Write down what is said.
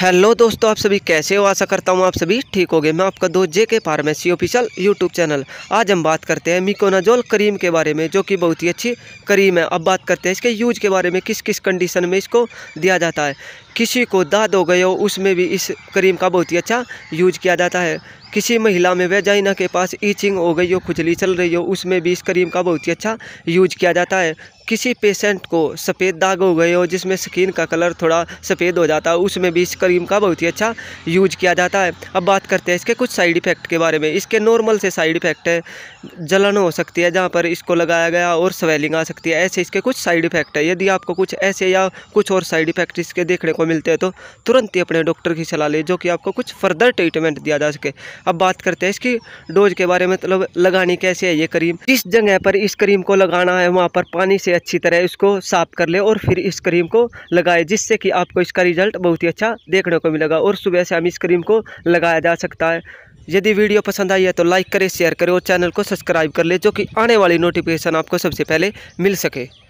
hello दोस्तों आप सभी कैसे हो आशा करता हूँ आप सभी ठीक होंगे मैं आपका दोस्त जे के फार्मेसी ऑफिशियल यूट्यूब चैनल आज हम बात करते हैं मिकोनाजोल क्रीम के बारे में जो कि बहुत ही अच्छी क्रीम है अब बात करते हैं इसके यूज के बारे में किस किस कंडीशन में इसको दिया जाता है किसी को दाद हो गए हो उसमें भी इस क्रीम का बहुत ही अच्छा यूज किया जाता है किसी महिला में वेजाइना के पास ईचिंग हो गई हो खुजली चल रही हो उसमें भी इस क्रीम का बहुत ही अच्छा यूज किया जाता है किसी पेशेंट को सफ़ेद दाग हो गए हो जिसमें स्किन का कलर थोड़ा सफ़ेद हो जाता है उसमें भी इस क्रीम का बहुत ही अच्छा यूज किया जाता है अब बात करते हैं इसके कुछ साइड इफ़ेक्ट के बारे में इसके नॉर्मल से साइड इफ़ेक्ट है जलन हो सकती है जहाँ पर इसको लगाया गया और स्वेलिंग आ सकती है ऐसे इसके कुछ साइड इफ़ेक्ट है यदि आपको कुछ ऐसे या कुछ और साइड इफ़ेक्ट इसके देखने को मिलते हैं तो तुरंत ही अपने डॉक्टर की सलाह लें जो कि आपको कुछ फर्दर ट्रीटमेंट दिया जा सके अब बात करते हैं इसकी डोज के बारे में मतलब लगानी कैसे है ये क्रीम किस जगह पर इस क्रीम को लगाना है वहाँ पर पानी से अच्छी तरह इसको साफ कर ले और फिर इस क्रीम को लगाए जिससे कि आपको इसका रिजल्ट बहुत ही अच्छा देखने को मिलेगा और सुबह से हम इस क्रीम को लगाया जा सकता है यदि वीडियो पसंद आई है तो लाइक करें शेयर करें और चैनल को सब्सक्राइब कर लें जो कि आने वाली नोटिफिकेशन आपको सबसे पहले मिल सके